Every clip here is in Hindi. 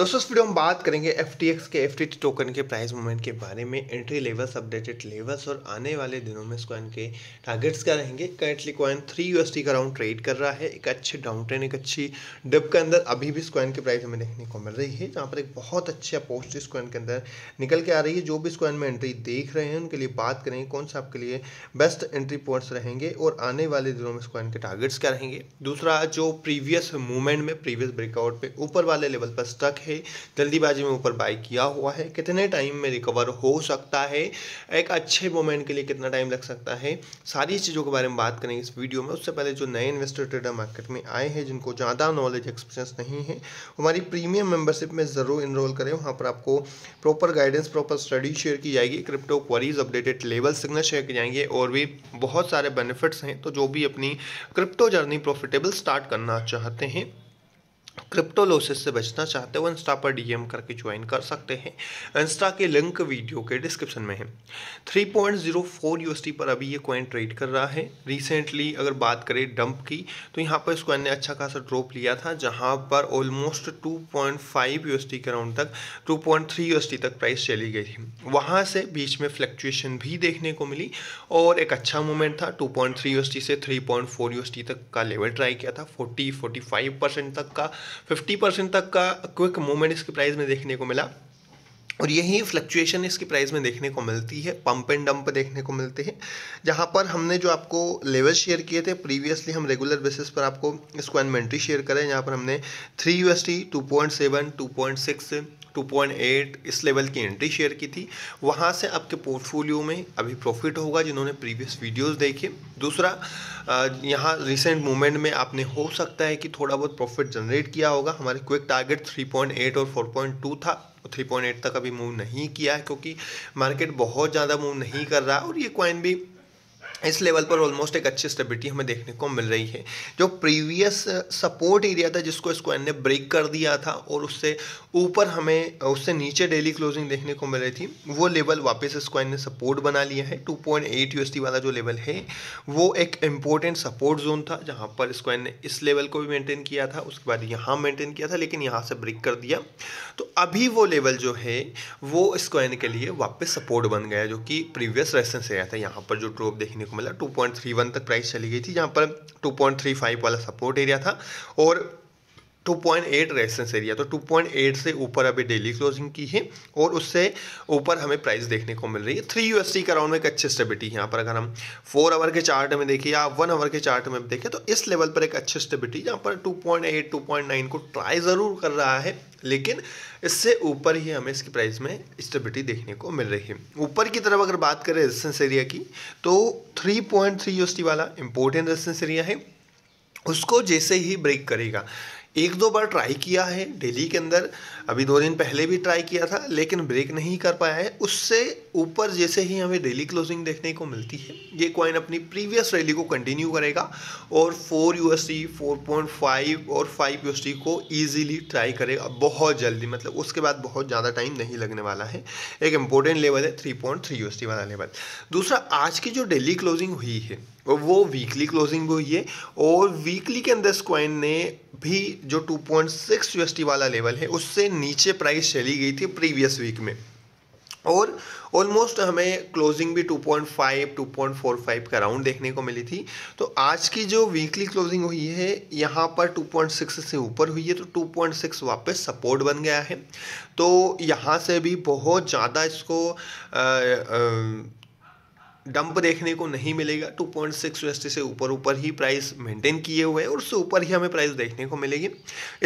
दोस्तों इस वीडियो में बात करेंगे एफ के एफ टोकन के प्राइस मूवमेंट के बारे में एंट्री लेवल्स अपडेटेड लेवल्स और आने वाले दिनों में इस कॉइन के टारगेट्स क्या रहेंगे करेंटली कॉइन थ्री यू का राउंड ट्रेड कर रहा है एक अच्छे डाउन ट्रेन एक अच्छी डिप के अंदर अभी भी इस कॉइन की प्राइस हमें देखने को मिल रही है जहाँ पर एक बहुत अच्छा पोस्ट इस कॉइन के अंदर निकल के आ रही है जो भी इस कॉइन में एंट्री देख रहे हैं उनके लिए बात करेंगे कौन सा आपके लिए बेस्ट एंट्री पॉइंट्स रहेंगे और आने वाले दिनों में इस कॉइन के टारगेट्स क्या रहेंगे दूसरा जो प्रीवियस मूवमेंट में प्रीवियस ब्रेकआउट पर ऊपर वाले लेवल पर स्टक है है जल्दीबाजी में ऊपर बाई किया हुआ है कितने टाइम में रिकवर हो सकता है एक अच्छे मोमेंट के लिए कितना टाइम लग सकता है सारी चीज़ों के बारे में बात करेंगे इस वीडियो में उससे पहले जो नए इन्वेस्टर ट्रेडर मार्केट में आए हैं जिनको ज़्यादा नॉलेज एक्सपीरियंस नहीं है हमारी प्रीमियम मेम्बरशिप में ज़रूर इनरोल करें वहाँ पर आपको proper guidance proper study share की जाएगी crypto queries updated level signal share किए जाएंगे और भी बहुत सारे बेनिफिट्स हैं तो जो भी अपनी क्रिप्टो जर्नी प्रॉफिटेबल स्टार्ट करना चाहते हैं क्रिप्टो से बचना चाहते हो इंस्टा पर डीएम करके ज्वाइन कर सकते हैं इंस्टा के लिंक वीडियो के डिस्क्रिप्शन में है 3.04 पॉइंट पर अभी ये कॉइन ट्रेड कर रहा है रिसेंटली अगर बात करें डंप की तो यहाँ पर इस कॉइन ने अच्छा खासा ड्रॉप लिया था जहाँ पर ऑलमोस्ट 2.5 पॉइंट के अराउंड तक 2.3 पॉइंट तक प्राइस चली गई थी वहाँ से बीच में फ्लक्चुएशन भी देखने को मिली और एक अच्छा मूवमेंट था टू पॉइंट से थ्री पॉइंट तक का लेवल ट्राई किया था फोर्टी फोर्टी परसेंट तक का 50 परसेंट तक का क्विक मूवमेंट इसके प्राइस में देखने को मिला और यही फ्लक्चुएशन इसकी प्राइस में देखने को मिलती है पंप एंड डंप देखने को मिलते हैं जहाँ पर हमने जो आपको लेवल शेयर किए थे प्रीवियसली हम रेगुलर बेसिस पर आपको इसको एनमेंट्री शेयर करें जहाँ पर हमने three U S T two point seven two point six 2.8 इस लेवल की एंट्री शेयर की थी वहाँ से आपके पोर्टफोलियो में अभी प्रॉफिट होगा जिन्होंने प्रीवियस वीडियोस देखे दूसरा यहाँ रिसेंट मूवमेंट में आपने हो सकता है कि थोड़ा बहुत प्रॉफिट जनरेट किया होगा हमारे क्विक टारगेट 3.8 और 4.2 था थ्री पॉइंट एट तक अभी मूव नहीं किया है क्योंकि मार्केट बहुत ज़्यादा मूव नहीं कर रहा और ये कॉइन भी इस लेवल पर ऑलमोस्ट एक अच्छी स्टेबिलिटी हमें देखने को मिल रही है जो प्रीवियस सपोर्ट एरिया था जिसको इसको एन ने ब्रेक कर दिया था और उससे ऊपर हमें uh, उससे नीचे डेली क्लोजिंग देखने को मिल रही थी वो लेवल वापस इसको एन ने सपोर्ट बना लिया है 2.8 पॉइंट वाला जो लेवल है वो एक इम्पोर्टेंट सपोर्ट जोन था जहाँ पर इसको एन ने इस लेवल को भी मेनटेन किया था उसके बाद यहाँ मेनटेन किया था लेकिन यहाँ से ब्रेक कर दिया तो अभी वो लेवल जो है वो इसको एन के लिए वापस सपोर्ट बन गया जो कि प्रीवियस रेसेंस एरिया था यहाँ पर जो ड्रॉप देखने को मिला 2.31 तक प्राइस चली गई थी जहाँ पर 2.35 वाला सपोर्ट एरिया था और 2.8 रेजिस्टेंस एरिया तो 2.8 से ऊपर अभी डेली क्लोजिंग की है और उससे ऊपर हमें प्राइस देखने को मिल रही है थ्री यू एस राउंड में एक अच्छी स्टेबिलिटी है यहाँ पर अगर हम फोर आवर के चार्ट में देखें या वन आवर के चार्ट में देखें तो इस लेवल पर एक अच्छी स्टेबिलिटी जहाँ पर 2.8 2.9 को ट्राई ज़रूर कर रहा है लेकिन इससे ऊपर ही हमें इसकी प्राइस में स्टेबिलिटी देखने को मिल रही है ऊपर की तरफ अगर बात करें रेजिस्टेंस एरिया की तो थ्री पॉइंट वाला इंपॉर्टेंट रेजिस्टेंस एरिया है उसको जैसे ही ब्रेक करेगा एक दो बार ट्राई किया है दिल्ली के अंदर अभी दो दिन पहले भी ट्राई किया था लेकिन ब्रेक नहीं कर पाया है उससे ऊपर जैसे ही हमें डेली क्लोजिंग देखने को मिलती है ये कॉइन अपनी प्रीवियस रैली को कंटिन्यू करेगा और फोर यू एस और फाइव यू को ईजिली ट्राई करेगा बहुत जल्दी मतलब उसके बाद बहुत ज़्यादा टाइम नहीं लगने वाला है एक इम्पोर्टेंट लेवल है थ्री पॉइंट थ्री यू वाला लेवल दूसरा आज की जो डेली क्लोजिंग हुई है वो वीकली क्लोजिंग भी हुई है और वीकली के अंदर इस ने भी जो 2.6 पॉइंट वाला लेवल है उससे नीचे प्राइस चली गई थी प्रीवियस वीक में और ऑलमोस्ट हमें क्लोजिंग भी 2.5 2.45 का राउंड देखने को मिली थी तो आज की जो वीकली क्लोजिंग हुई है यहाँ पर 2.6 से ऊपर हुई है तो 2.6 वापस सपोर्ट बन गया है तो यहाँ से भी बहुत ज़्यादा इसको आ, आ, डंप देखने को नहीं मिलेगा टू पॉइंट सिक्स से ऊपर ऊपर ही प्राइस मेंटेन किए हुए और उससे ऊपर ही हमें प्राइस देखने को मिलेगी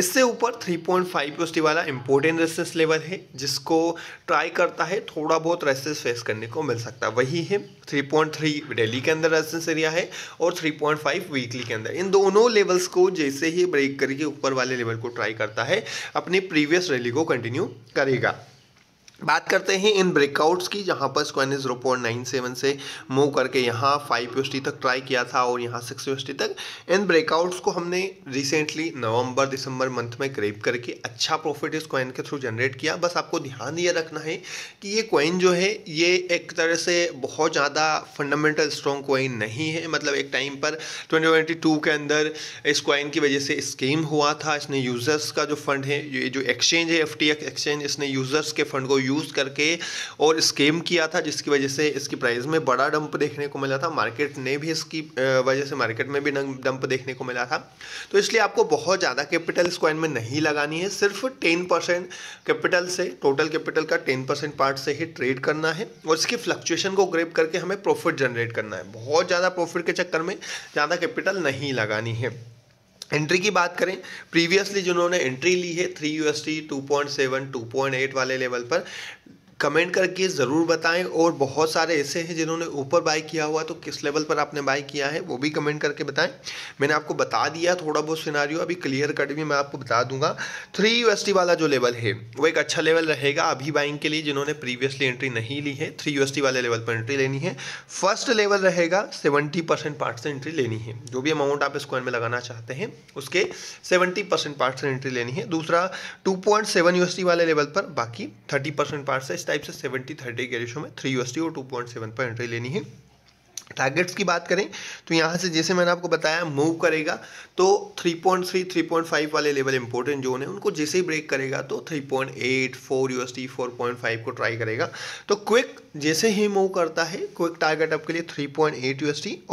इससे ऊपर थ्री पॉइंट फाइव वाला इंपोर्टेंट रेसिस लेवल है जिसको ट्राई करता है थोड़ा बहुत रेसिस फेस करने को मिल सकता है वही है थ्री पॉइंट थ्री डेली के अंदर रेसिस एरिया है और थ्री पॉइंट फाइव वीकली के अंदर इन दोनों लेवल्स को जैसे ही ब्रेक करके ऊपर वाले लेवल को ट्राई करता है अपनी प्रीवियस रैली को कंटिन्यू करेगा बात करते हैं इन ब्रेकआउट्स की जहां पर स्क्वाइन जीरो पॉइंट नाइन सेवन से मूव करके यहाँ फाइव यूएसटी तक ट्राई किया था और यहाँ सिक्स यूएसटी तक इन ब्रेकआउट्स को हमने रिसेंटली नवंबर दिसंबर मंथ में करीब करके अच्छा प्रॉफिट इस क्वाइन के थ्रू जनरेट किया बस आपको ध्यान ये रखना है कि ये क्वाइन जो है ये एक तरह से बहुत ज़्यादा फंडामेंटल स्ट्रॉन्ग क्वाइन नहीं है मतलब एक टाइम पर ट्वेंटी के अंदर इस क्वाइन की वजह से स्कीम हुआ था इसने यूज़र्स का जो फंड है ये जो एक्सचेंज है एफ एक्सचेंज इसने यूज़र्स के फंड को यूज़ करके और स्केम किया था जिसकी वजह से इसकी प्राइस में बड़ा डंप देखने को मिला था मार्केट ने भी इसकी वजह से मार्केट में भी डंप देखने को मिला था तो इसलिए आपको बहुत ज़्यादा कैपिटल इस कॉइन में नहीं लगानी है सिर्फ टेन परसेंट कैपिटल से टोटल कैपिटल का टेन परसेंट पार्ट से ही ट्रेड करना है और इसकी फ्लक्चुएशन को ग्रेप करके हमें प्रॉफिट जनरेट करना है बहुत ज़्यादा प्रॉफिट के चक्कर में ज़्यादा कैपिटल नहीं लगानी है एंट्री की बात करें प्रीवियसली जिन्होंने एंट्री ली है three U S T two point seven two point eight वाले लेवल पर कमेंट करके ज़रूर बताएं और बहुत सारे ऐसे हैं जिन्होंने ऊपर बाय किया हुआ तो किस लेवल पर आपने बाय किया है वो भी कमेंट करके बताएं मैंने आपको बता दिया थोड़ा बहुत सिनारियो अभी क्लियर कट भी मैं आपको बता दूंगा थ्री यू वाला जो लेवल है वो एक अच्छा लेवल रहेगा अभी बाइंग के लिए जिन्होंने प्रीवियसली एंट्री नहीं ली है थ्री यू वाले लेवल पर एंट्री लेनी है फर्स्ट लेवल रहेगा सेवेंटी परसेंट पार्ट से एंट्री लेनी है जो भी अमाउंट आप इस कॉइन में लगाना चाहते हैं उसके सेवेंटी परसेंट पार्ट से एंट्री लेनी है दूसरा टू पॉइंट सेवन वाले लेवल पर बाकी थर्टी परसेंट पार्ट से टाइप से सेवेंटी थर्टी के रेशो में थ्री यूएसटी और टू पॉइंट सेवन पर एंट्री लेनी है टारगेट्स की बात करें तो यहाँ से जैसे मैंने आपको बताया मूव करेगा तो 3.3 3.5 वाले लेवल इंपॉर्टेंट जोन है उनको जैसे ही ब्रेक करेगा तो 3.8 4 पॉइंट 4.5 को ट्राई करेगा तो क्विक जैसे ही मूव करता है क्विक टारगेट आपके लिए 3.8 पॉइंट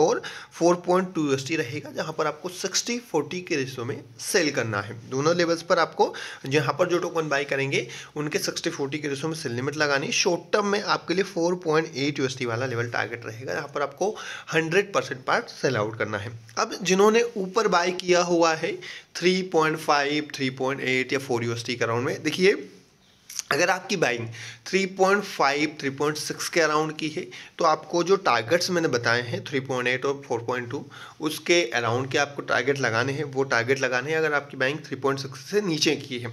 और 4.2 पॉइंट रहेगा जहाँ पर आपको 60 40 के रिश्तों में सेल करना है दोनों लेवल्स पर आपको जहाँ पर जो टोकन बाई करेंगे उनके सिक्सटी फोर्टी के रिश्तों में सेल लिमिट लगानी शॉर्ट टर्म में आपके लिए फोर पॉइंट वाला लेवल टारगेट रहेगा जहाँ पर आपको hundred percent part sell out करना है अब जिन्होंने ऊपर बाय किया हुआ है three point five three point eight या फोर यूएसटी के अराउंड में देखिए अगर आपकी बाइंग 3.5 3.6 के अराउंड की है तो आपको जो टारगेट्स मैंने बताए हैं 3.8 और 4.2 उसके अराउंड के आपको टारगेट लगाने हैं वो टारगेट लगाने हैं अगर आपकी बाइंग 3.6 से नीचे की है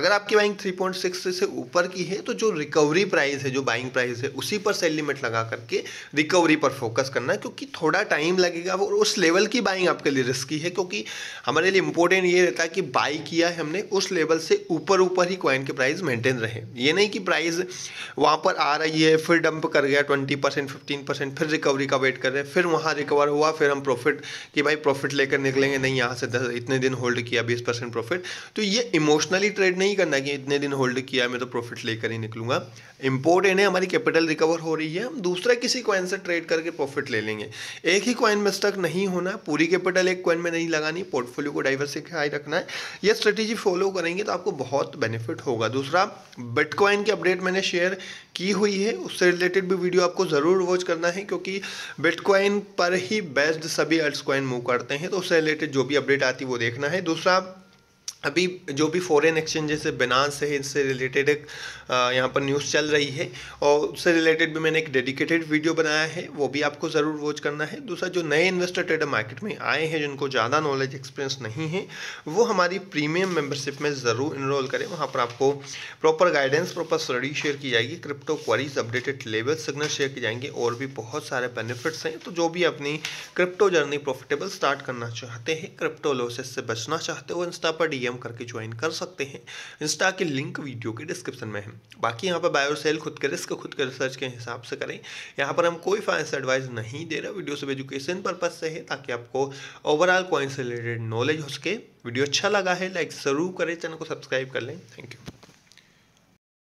अगर आपकी बाइंग 3.6 से ऊपर की है तो जो रिकवरी प्राइस है जो बाइंग प्राइस है उसी पर सेल लिमिट लगा करके रिकवरी पर फोकस करना क्योंकि थोड़ा टाइम लगेगा और उस लेवल की बाइंग आपके लिए रिस्की है क्योंकि हमारे लिए इंपॉर्टेंट ये रहता है कि बाई किया है हमने उस लेवल से ऊपर ऊपर ही क्वाइन के प्राइस मेंटेन रहे रहे ये नहीं कि प्राइस वहाँ पर आ रही है फिर डंप कर गया ट्वेंटी परसेंट फिफ्टीन परसेंट फिर रिकवरी का वेट कर रहे हैं फिर वहाँ रिकवर हुआ फिर हम प्रॉफिट कि भाई प्रॉफिट लेकर निकलेंगे नहीं यहाँ से दस इतने दिन होल्ड किया बीस परसेंट प्रॉफिट तो ये इमोशनली ट्रेड नहीं करना कि इतने दिन होल्ड किया मैं तो प्रॉफिट लेकर ही निकलूंगा इंपॉर्टेंट है हमारी कैपिटल रिकवर हो रही है हम दूसरा किसी कॉइन से ट्रेड करके प्रॉफिट ले लेंगे एक ही कॉइन में स्टक नहीं होना पूरी कैपिटल एक कॉइन में नहीं लगानी पोर्टफोलियो को डाइवर्सिफाई रखना है यह स्ट्रेटेजी फॉलो करेंगे तो आपको बहुत बेनिफिट होगा दूसरा बिटकॉइन की अपडेट मैंने शेयर की हुई है उससे रिलेटेड भी वीडियो आपको ज़रूर वॉच करना है क्योंकि बिटकॉइन पर ही बेस्ड सभी अल्ट्स कॉइन मूव करते हैं तो उससे रिलेटेड जो भी अपडेट आती है वो देखना है दूसरा अभी जो भी फॉरेन एक्सचेंजेस है बिनास है इससे रिलेटेड एक यहाँ पर न्यूज़ चल रही है और उससे रिलेटेड भी मैंने एक डेडिकेटेड वीडियो बनाया है वो भी आपको ज़रूर वॉच करना है दूसरा जो नए इन्वेस्टर ट्रेडर मार्केट में आए हैं जिनको ज़्यादा नॉलेज एक्सपीरियंस नहीं है वो हमारी प्रीमियम मेम्बरशिप में ज़रूर इनरोल करें वहाँ पर आपको proper guidance proper study share की जाएगी crypto queries updated level signal share की जाएंगे और भी बहुत सारे बेनिफिट्स हैं तो जो भी अपनी क्रिप्टो जर्नी प्रॉफिटेबल स्टार्ट करना चाहते हैं क्रिप्टो लोसेस से बचना चाहते हो इंस्टा पर डी प्रीमियम करके ज्वाइन कर सकते हैं इंस्टा के लिंक वीडियो के डिस्क्रिप्शन में है बाकी यहाँ पर बायोसेल खुद के रिस्क खुद के रिसर्च के हिसाब से करें यहाँ पर हम कोई फाइनेंस एडवाइस नहीं दे रहे वीडियो सब एजुकेशन पर्पज से है ताकि आपको ओवरऑल कॉइन से रिलेटेड नॉलेज हो सके वीडियो अच्छा लगा है लाइक ज़रूर करें चैनल को सब्सक्राइब कर लें थैंक यू